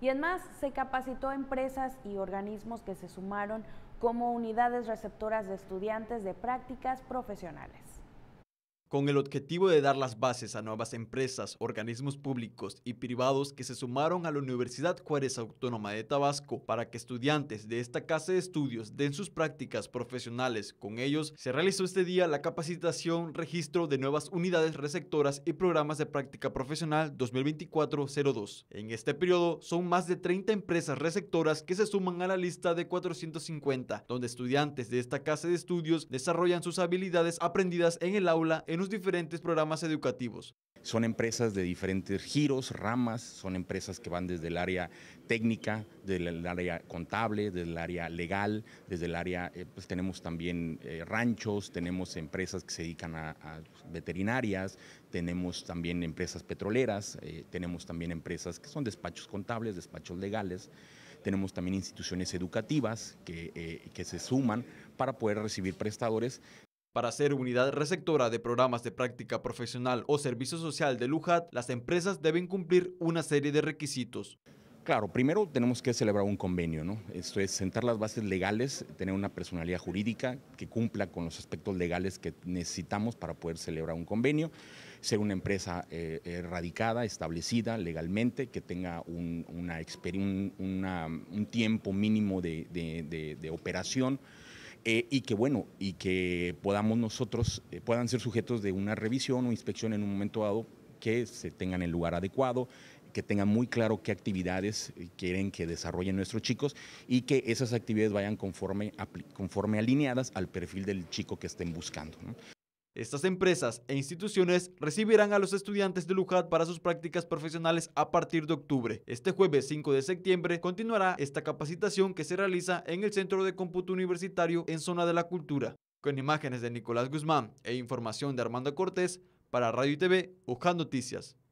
Y en más, se capacitó a empresas y organismos que se sumaron como unidades receptoras de estudiantes de prácticas profesionales con el objetivo de dar las bases a nuevas empresas, organismos públicos y privados que se sumaron a la Universidad Juárez Autónoma de Tabasco para que estudiantes de esta casa de estudios den sus prácticas profesionales. Con ellos se realizó este día la capacitación, registro de nuevas unidades receptoras y programas de práctica profesional 2024-02. En este periodo son más de 30 empresas receptoras que se suman a la lista de 450, donde estudiantes de esta casa de estudios desarrollan sus habilidades aprendidas en el aula en los diferentes programas educativos. Son empresas de diferentes giros, ramas, son empresas que van desde el área técnica, desde el área contable, desde el área legal, desde el área, eh, pues tenemos también eh, ranchos, tenemos empresas que se dedican a, veterinarias, tenemos también empresas petroleras, eh, tenemos también empresas que son despachos contables, despachos legales, tenemos también instituciones educativas que, que se suman para poder recibir prestadores para ser unidad receptora de programas de práctica profesional o servicio social de LUJAT, las empresas deben cumplir una serie de requisitos. Claro, primero tenemos que celebrar un convenio, ¿no? Esto es sentar las bases legales, tener una personalidad jurídica que cumpla con los aspectos legales que necesitamos para poder celebrar un convenio, ser una empresa eh, erradicada, radicada, establecida legalmente, que tenga un, tiempo mínimo de operación eh, y que bueno, y que podamos nosotros, eh, puedan ser sujetos de una revisión o inspección en un momento dado que se tengan el lugar adecuado, que tengan muy claro qué actividades eh, quieren que desarrollen nuestros chicos y que esas actividades vayan conforme, alineadas al perfil del chico que estén buscando. Estas empresas e instituciones recibirán a los estudiantes de Luján para sus prácticas profesionales a partir de octubre. Este jueves 5 de septiembre continuará esta capacitación que se realiza en el Centro de Computo Universitario en Zona de la Cultura. Con imágenes de Nicolás Guzmán e información de Armando Cortés, para Radio y TV, Luján Noticias.